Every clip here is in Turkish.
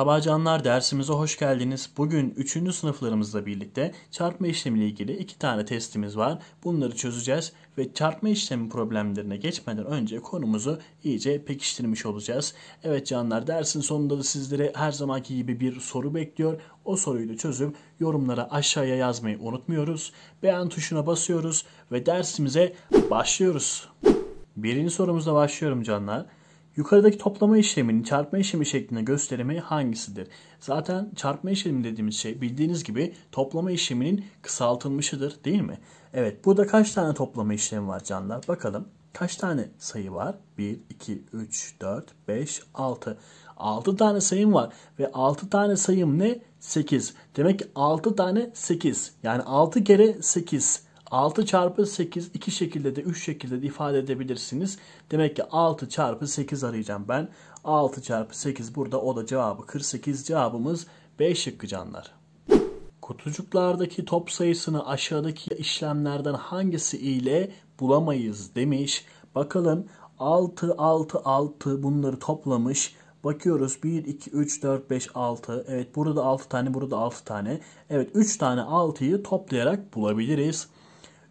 Merhaba canlar dersimize hoş geldiniz. Bugün 3. sınıflarımızla birlikte çarpma işlemiyle ilgili 2 tane testimiz var. Bunları çözeceğiz ve çarpma işlemi problemlerine geçmeden önce konumuzu iyice pekiştirmiş olacağız. Evet canlar dersin sonunda da sizlere her zamanki gibi bir soru bekliyor. O soruyu da çözüp yorumlara aşağıya yazmayı unutmuyoruz. Beğen tuşuna basıyoruz ve dersimize başlıyoruz. Birinci sorumuzla başlıyorum canlar. Yukarıdaki toplama işleminin çarpma işlemi şeklinde gösterimi hangisidir? Zaten çarpma işlemi dediğimiz şey bildiğiniz gibi toplama işleminin kısaltılmışıdır değil mi? Evet burada kaç tane toplama işlemi var canlar? Bakalım kaç tane sayı var? 1, 2, 3, 4, 5, 6. 6 tane sayım var ve 6 tane sayım ne? 8. Demek ki 6 tane 8. Yani 6 kere 8. 6 çarpı 8 iki şekilde de üç şekilde de ifade edebilirsiniz. Demek ki 6 çarpı 8 arayacağım ben. 6 çarpı 8 burada o da cevabı 48 cevabımız B şıkkı canlar. Kutucuklardaki top sayısını aşağıdaki işlemlerden hangisi ile bulamayız demiş. Bakalım 6 6 6 bunları toplamış. Bakıyoruz 1, 2, 3, 4, 5, 6. Evet burada 6 tane burada 6 tane. Evet 3 tane 6'yı toplayarak bulabiliriz.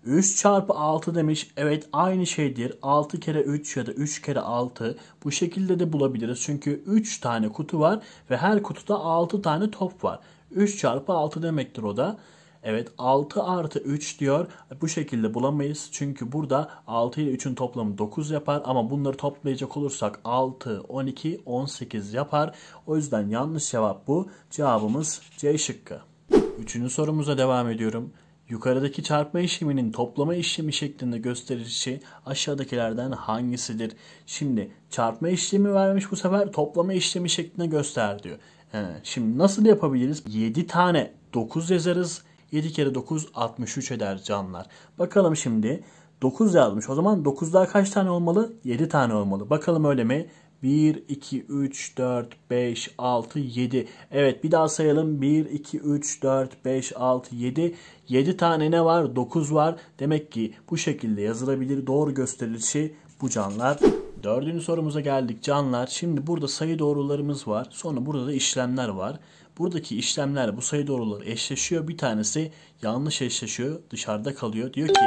3 çarpı 6 demiş. Evet aynı şeydir. 6 kere 3 ya da 3 kere 6 bu şekilde de bulabiliriz. Çünkü 3 tane kutu var ve her kutuda 6 tane top var. 3 çarpı 6 demektir o da. Evet 6 artı 3 diyor. Bu şekilde bulamayız. Çünkü burada 6 ile 3'ün toplamı 9 yapar. Ama bunları toplayacak olursak 6, 12, 18 yapar. O yüzden yanlış cevap bu. Cevabımız C şıkkı. Üçüncü sorumuza devam ediyorum. Yukarıdaki çarpma işleminin toplama işlemi şeklinde gösterişi aşağıdakilerden hangisidir? Şimdi çarpma işlemi vermiş bu sefer toplama işlemi şeklinde göster diyor. He, şimdi nasıl yapabiliriz? 7 tane 9 yazarız. 7 kere 9 63 eder canlar. Bakalım şimdi 9 yazmış. O zaman daha kaç tane olmalı? 7 tane olmalı. Bakalım öyle mi? 1, 2, 3, 4, 5, 6, 7. Evet bir daha sayalım. 1, 2, 3, 4, 5, 6, 7. 7 tane ne var? 9 var. Demek ki bu şekilde yazılabilir. Doğru gösterilişi bu canlar. Dördüncü sorumuza geldik canlar. Şimdi burada sayı doğrularımız var. Sonra burada da işlemler var. Buradaki işlemler bu sayı doğruları eşleşiyor. Bir tanesi yanlış eşleşiyor. Dışarıda kalıyor. Diyor ki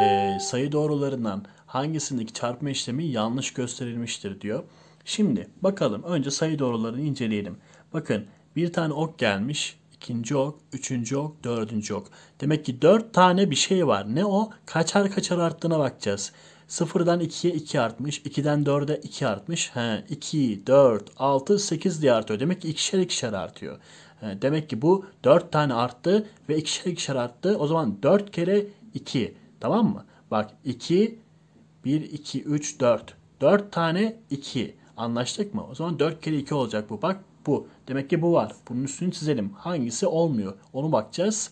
e, sayı doğrularından hangisindeki çarpma işlemi yanlış gösterilmiştir diyor. Şimdi bakalım önce sayı doğrularını inceleyelim. Bakın bir tane ok gelmiş. ikinci ok, üçüncü ok, dördüncü ok. Demek ki dört tane bir şey var. Ne o? Kaçar kaçar arttığına bakacağız. Sıfırdan ikiye iki artmış. ikiden dörde iki artmış. He, iki, dört, altı, sekiz diye artıyor. Demek ki ikişer ikişer artıyor. He, demek ki bu dört tane arttı ve ikişer ikişer arttı. O zaman dört kere iki. Tamam mı? Bak 2, 1, 2, 3, 4. 4 tane 2. Anlaştık mı? O zaman 4 kere 2 olacak bu. Bak bu. Demek ki bu var. Bunun üstünü çizelim. Hangisi olmuyor? Onu bakacağız.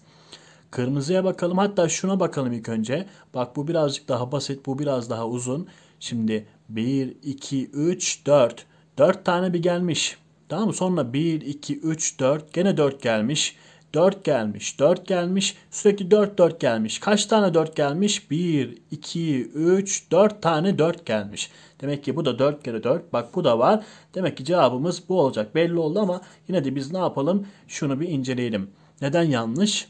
Kırmızıya bakalım. Hatta şuna bakalım ilk önce. Bak bu birazcık daha basit. Bu biraz daha uzun. Şimdi 1, 2, 3, 4. 4 tane bir gelmiş. Tamam mı? Sonra 1, 2, 3, 4. Gene 4 gelmiş. 4 gelmiş, 4 gelmiş, sürekli 4 4 gelmiş. Kaç tane 4 gelmiş? 1, 2, 3, 4 tane 4 gelmiş. Demek ki bu da 4 kere 4. Bak bu da var. Demek ki cevabımız bu olacak. Belli oldu ama yine de biz ne yapalım? Şunu bir inceleyelim. Neden yanlış?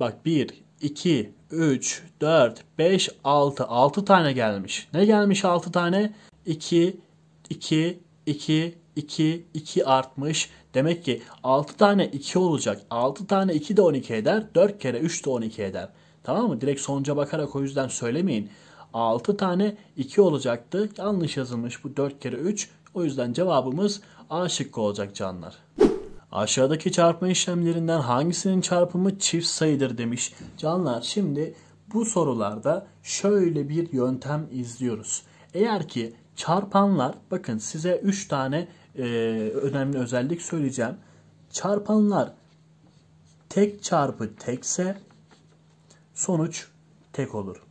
Bak 1, 2, 3, 4, 5, 6. 6 tane gelmiş. Ne gelmiş 6 tane? 2, 2, 2, 2, 2 artmış. Demek ki 6 tane 2 olacak. 6 tane 2 de 12 eder. 4 kere 3 de 12 eder. Tamam mı? Direkt sonuca bakarak o yüzden söylemeyin. 6 tane 2 olacaktı. Yanlış yazılmış bu 4 kere 3. O yüzden cevabımız A şıkkı olacak canlar. Aşağıdaki çarpma işlemlerinden hangisinin çarpımı çift sayıdır demiş. Canlar şimdi bu sorularda şöyle bir yöntem izliyoruz. Eğer ki Çarpanlar bakın size 3 tane e, önemli özellik söyleyeceğim. Çarpanlar tek çarpı tekse sonuç tek olur.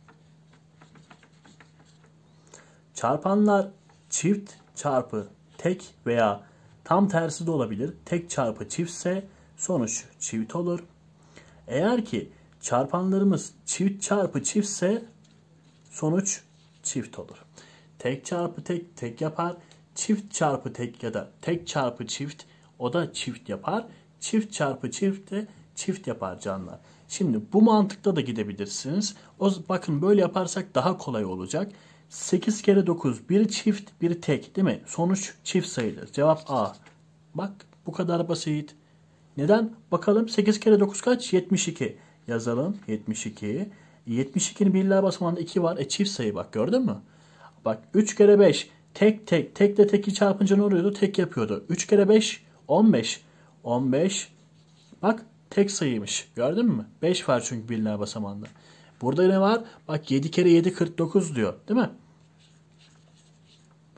Çarpanlar çift çarpı tek veya tam tersi de olabilir. Tek çarpı çiftse sonuç çift olur. Eğer ki çarpanlarımız çift çarpı çiftse sonuç çift olur tek çarpı tek tek yapar. Çift çarpı tek ya da tek çarpı çift o da çift yapar. Çift çarpı çift de çift yapar canlar. Şimdi bu mantıkta da gidebilirsiniz. O bakın böyle yaparsak daha kolay olacak. 8 kere 9 bir çift bir tek değil mi? Sonuç çift sayıdır. Cevap A. Bak bu kadar basit. Neden? Bakalım 8 kere 9 kaç? 72. Yazalım 72. 72'nin birler basamağında 2 var. E çift sayı bak gördün mü? Bak 3 kere 5 tek tek tek de teki çarpınca ne oluyordu? Tek yapıyordu. 3 kere 5 15. 15 bak tek sayıymış. Gördün mü? 5 var çünkü birler basamağında. Burada ne var? Bak 7 kere 7 49 diyor. Değil mi?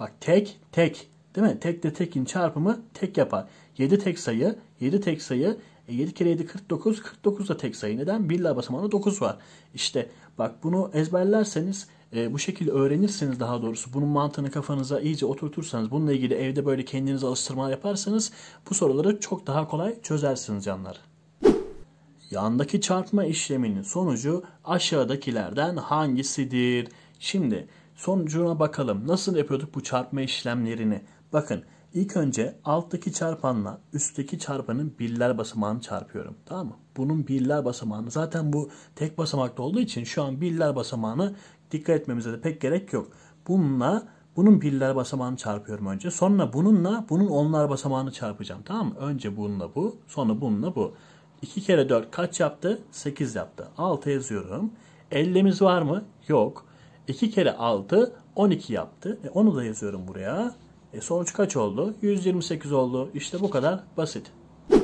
Bak tek tek. Değil mi? Tek de tekin çarpımı tek yapar. 7 tek sayı. 7 tek sayı. E 7 kere 7 49. 49 da tek sayı. Neden? Birler basamağında 9 var. İşte bak bunu ezberlerseniz e, bu şekilde öğrenirseniz daha doğrusu bunun mantığını kafanıza iyice oturtursanız bununla ilgili evde böyle kendinize alıştırma yaparsanız bu soruları çok daha kolay çözersiniz canlar. Yandaki çarpma işleminin sonucu aşağıdakilerden hangisidir? Şimdi sonucuna bakalım. Nasıl yapıyorduk bu çarpma işlemlerini? Bakın İlk önce alttaki çarpanla üstteki çarpanın birler basamağını çarpıyorum. Tamam mı? Bunun birler basamağını zaten bu tek basamakta olduğu için şu an birler basamağını dikkat etmemize de pek gerek yok. Bununla bunun birler basamağını çarpıyorum önce. Sonra bununla bunun onlar basamağını çarpacağım. Tamam mı? Önce bununla bu. Sonra bununla bu. 2 kere 4 kaç yaptı? 8 yaptı. 6 yazıyorum. Ellemiz var mı? Yok. 2 kere 6 12 yaptı. E onu da yazıyorum buraya. E sonuç kaç oldu? 128 oldu. İşte bu kadar basit.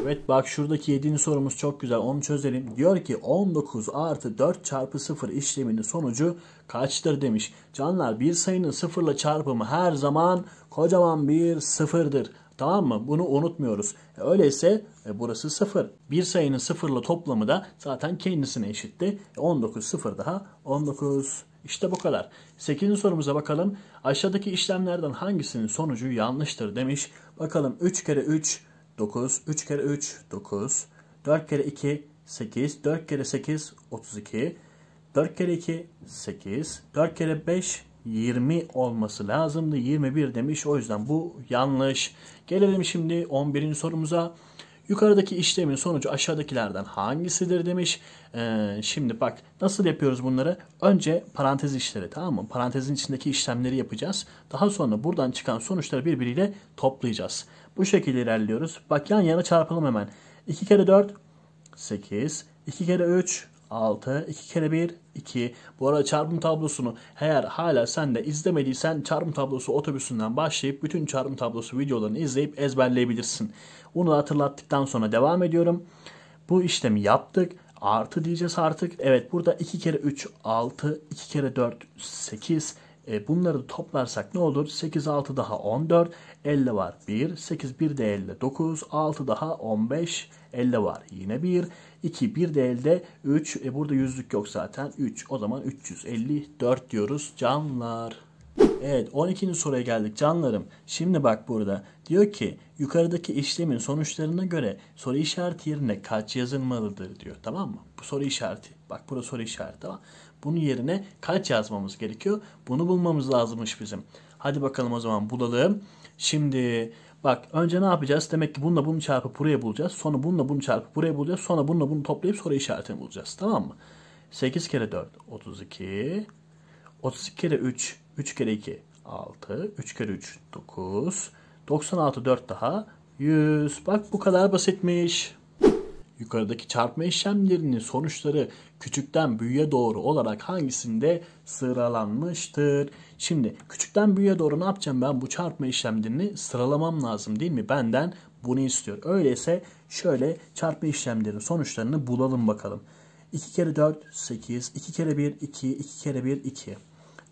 Evet bak şuradaki 7. sorumuz çok güzel onu çözelim. Diyor ki 19 artı 4 çarpı 0 işleminin sonucu kaçtır demiş. Canlar bir sayının 0 ile çarpımı her zaman kocaman bir sıfırdır. Tamam mı? Bunu unutmuyoruz. E öyleyse e, burası 0. Bir sayının 0 ile toplamı da zaten kendisine eşitti. E 19 0 daha 19 işte bu kadar. 8. sorumuza bakalım. Aşağıdaki işlemlerden hangisinin sonucu yanlıştır demiş. Bakalım 3 kere 3 9, 3 kere 3 9, 4 kere 2 8, 4 kere 8 32, 4 kere 2 8, 4 kere 5 20 olması lazımdı. 21 demiş. O yüzden bu yanlış. Gelelim şimdi 11. sorumuza. Yukarıdaki işlemin sonucu aşağıdakilerden hangisidir demiş. Ee, şimdi bak nasıl yapıyoruz bunları? Önce parantez işleri tamam mı? Parantezin içindeki işlemleri yapacağız. Daha sonra buradan çıkan sonuçları birbiriyle toplayacağız. Bu şekilde ilerliyoruz. Bak yan yana çarpalım hemen. 2 kere 4 8 2 kere 3 6 2 kere 1 2. Bu arada çarpım tablosunu eğer hala sen de izlemediysen çarpım tablosu otobüsünden başlayıp bütün çarpım tablosu videolarını izleyip ezberleyebilirsin. Bunu hatırlattıktan sonra devam ediyorum. Bu işlemi yaptık. Artı diyeceğiz artık. Evet burada 2 kere 3 6, 2 kere 4 8, e, bunları da toplarsak ne olur? 8, 6 daha 14. 50 var 1. 8, 1 de 50. 9, 6 daha 15. 50 var. Yine 1. 2. 1 de elde 3. E burada yüzlük yok zaten. 3. O zaman 354 diyoruz canlar. Evet 12. soruya geldik canlarım. Şimdi bak burada diyor ki yukarıdaki işlemin sonuçlarına göre soru işareti yerine kaç yazılmalıdır diyor tamam mı? Bu soru işareti. Bak burada soru işareti ama bunun yerine kaç yazmamız gerekiyor? Bunu bulmamız lazımmış bizim. Hadi bakalım o zaman bulalım. Şimdi Bak önce ne yapacağız? Demek ki bununla bunu çarpıp buraya bulacağız. Sonra bununla bunu çarpıp buraya bulacağız. Sonra bununla bunu toplayıp soru işaretini bulacağız. Tamam mı? 8 kere 4 32. 32 kere 3 3 kere 2 6. 3 kere 3 9. 96 4 daha 100. Bak bu kadar basitmiş. Yukarıdaki çarpma işlemlerinin sonuçları küçükten büyüğe doğru olarak hangisinde sıralanmıştır? Şimdi küçükten büyüğe doğru ne yapacağım ben? Bu çarpma işlemlerini sıralamam lazım değil mi? Benden bunu istiyor. Öyleyse şöyle çarpma işlemlerinin sonuçlarını bulalım bakalım. 2 kere 4 8, 2 kere 1 2, 2 kere 1 2.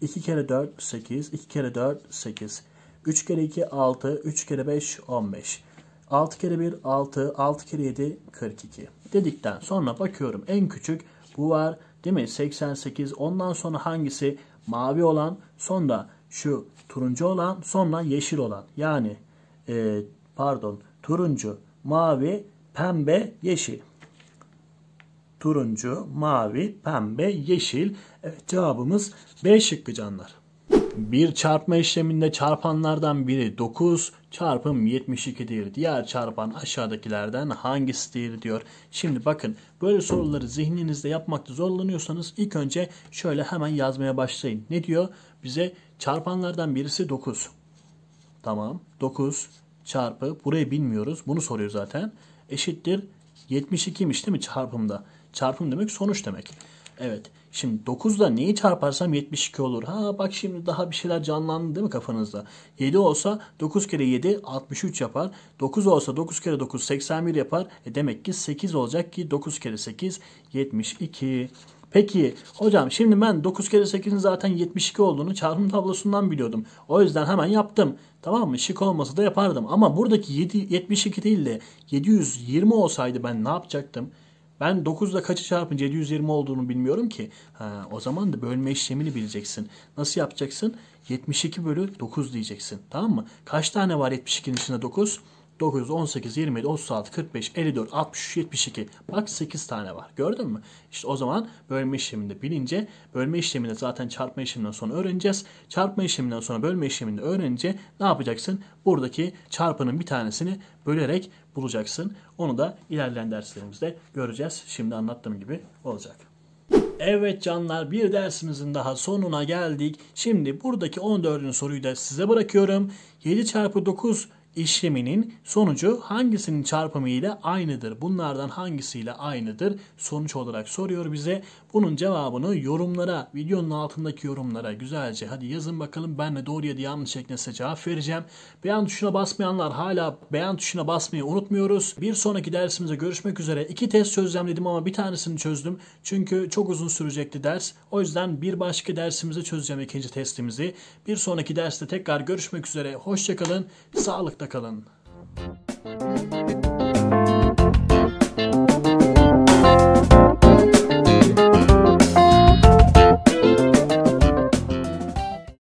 2 kere 4 8, 2 kere 4 8. 3 kere 2 6, 3 kere 5 15. 6 kere 1 6, 6 kere 7 42 dedikten sonra bakıyorum en küçük bu var değil mi 88 ondan sonra hangisi mavi olan sonra şu turuncu olan sonra yeşil olan yani e, pardon turuncu mavi pembe yeşil turuncu mavi pembe yeşil evet cevabımız B şıkkı canlar. Bir çarpma işleminde çarpanlardan biri 9 çarpım 72'dir. Diğer çarpan aşağıdakilerden hangisidir diyor. Şimdi bakın böyle soruları zihninizde yapmakta zorlanıyorsanız ilk önce şöyle hemen yazmaya başlayın. Ne diyor? Bize çarpanlardan birisi 9. Tamam 9 çarpı burayı bilmiyoruz bunu soruyor zaten. Eşittir 72'miş değil mi çarpımda? Çarpım demek sonuç demek. Evet Şimdi 9'da neyi çarparsam 72 olur. Ha bak şimdi daha bir şeyler canlandı değil mi kafanızda? 7 olsa 9 kere 7 63 yapar. 9 olsa 9 kere 9 81 yapar. E demek ki 8 olacak ki 9 kere 8 72. Peki hocam şimdi ben 9 kere 8'in zaten 72 olduğunu çarpım tablosundan biliyordum. O yüzden hemen yaptım. Tamam mı? Şık olmasa da yapardım. Ama buradaki 7, 72 değil de 720 olsaydı ben ne yapacaktım? Ben 9 ile kaçı çarpınca 720 olduğunu bilmiyorum ki. Ha, o zaman da bölme işlemini bileceksin. Nasıl yapacaksın? 72 bölü 9 diyeceksin. Tamam mı? Kaç tane var 72'nin içinde 9? 9, 18, 27, 36, 45, 54, 63, 72. Bak 8 tane var. Gördün mü? İşte o zaman bölme işleminde bilince, bölme işleminde zaten çarpma işleminden sonra öğreneceğiz. Çarpma işleminden sonra bölme işleminde öğrenince ne yapacaksın? Buradaki çarpının bir tanesini bölerek bulacaksın. Onu da ilerleyen derslerimizde göreceğiz. Şimdi anlattığım gibi olacak. Evet canlar bir dersimizin daha sonuna geldik. Şimdi buradaki 14. soruyu da size bırakıyorum. 7 çarpı 9 işleminin sonucu hangisinin çarpımı ile aynıdır? Bunlardan hangisiyle aynıdır? Sonuç olarak soruyor bize. Bunun cevabını yorumlara, videonun altındaki yorumlara güzelce hadi yazın bakalım. Ben de doğru ya da yanlış şeklinde cevap vereceğim. Beğen tuşuna basmayanlar hala beğen tuşuna basmayı unutmuyoruz. Bir sonraki dersimize görüşmek üzere. İki test çözeceğim ama bir tanesini çözdüm. Çünkü çok uzun sürecekti ders. O yüzden bir başka dersimize çözeceğim ikinci testimizi. Bir sonraki derste tekrar görüşmek üzere. Hoşçakalın. Sağlık sağlıkla Müzik